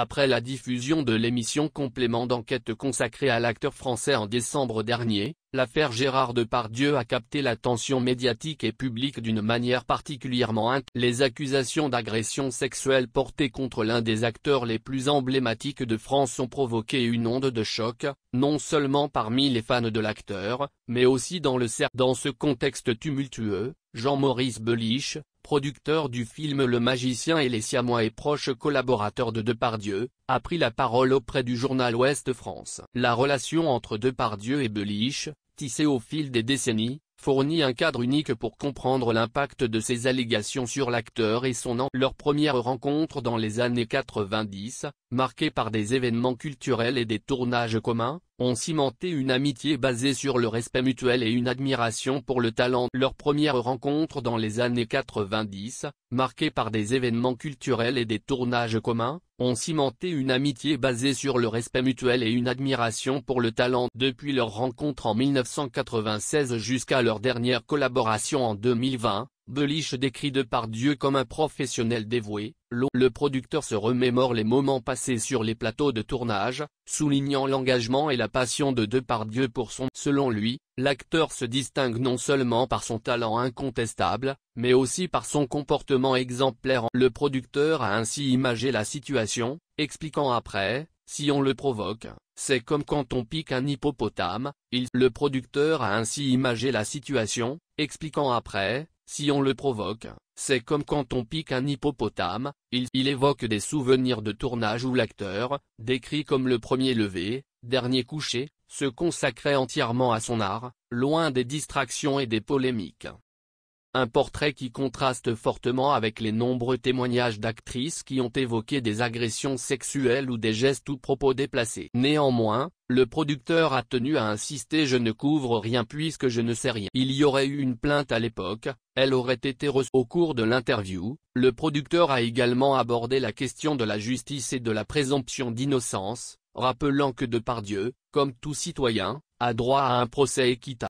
Après la diffusion de l'émission complément d'enquête consacrée à l'acteur français en décembre dernier, l'affaire Gérard Depardieu a capté l'attention médiatique et publique d'une manière particulièrement intense. Les accusations d'agression sexuelle portées contre l'un des acteurs les plus emblématiques de France ont provoqué une onde de choc, non seulement parmi les fans de l'acteur, mais aussi dans le cercle. Dans ce contexte tumultueux, Jean-Maurice Beliche, producteur du film Le Magicien et les Siamois et proche collaborateur de Depardieu, a pris la parole auprès du journal Ouest France. La relation entre Depardieu et Beliche, tissée au fil des décennies, fournit un cadre unique pour comprendre l'impact de ces allégations sur l'acteur et son an. Leur première rencontre dans les années 90, marquée par des événements culturels et des tournages communs, ont cimenté une amitié basée sur le respect mutuel et une admiration pour le talent. Leur première rencontre dans les années 90, marquée par des événements culturels et des tournages communs, ont cimenté une amitié basée sur le respect mutuel et une admiration pour le talent. Depuis leur rencontre en 1996 jusqu'à leur dernière collaboration en 2020, Belich décrit de par Dieu comme un professionnel dévoué, le producteur se remémore les moments passés sur les plateaux de tournage, soulignant l'engagement et la passion de Depardieu pour son. Selon lui, l'acteur se distingue non seulement par son talent incontestable, mais aussi par son comportement exemplaire. Le producteur a ainsi imagé la situation, expliquant après, si on le provoque, c'est comme quand on pique un hippopotame, il. Le producteur a ainsi imagé la situation, expliquant après, si on le provoque, c'est comme quand on pique un hippopotame, il, évoque des souvenirs de tournage où l'acteur, décrit comme le premier levé, dernier couché, se consacrait entièrement à son art, loin des distractions et des polémiques. Un portrait qui contraste fortement avec les nombreux témoignages d'actrices qui ont évoqué des agressions sexuelles ou des gestes ou propos déplacés. Néanmoins, le producteur a tenu à insister je ne couvre rien puisque je ne sais rien. Il y aurait eu une plainte à l'époque, elle aurait été reçue. Au cours de l'interview, le producteur a également abordé la question de la justice et de la présomption d'innocence, rappelant que Depardieu, comme tout citoyen, a droit à un procès équitable.